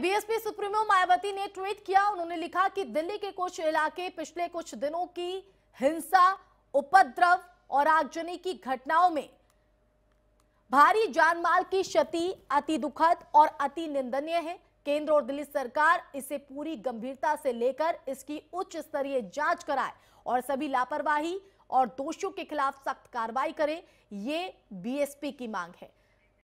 BSP supremo Mayawati ने tweet किया उन्होंने लिखा कि दिल्ली के कुछ इलाके पिछले कुछ दिनों की हिंसा उपद्रव और आगजनी की घटनाओं में भारी जानमाल की क्षति अति दुखद और अति निंदनीय है केंद्र और दिल्ली सरकार इसे पूरी गंभीरता से लेकर इसकी उच्च स्तरीय जांच कराए और सभी लापरवाही और दोषियों के खिलाफ सख्त कार्रवाई करें ये बीएसपी की मांग है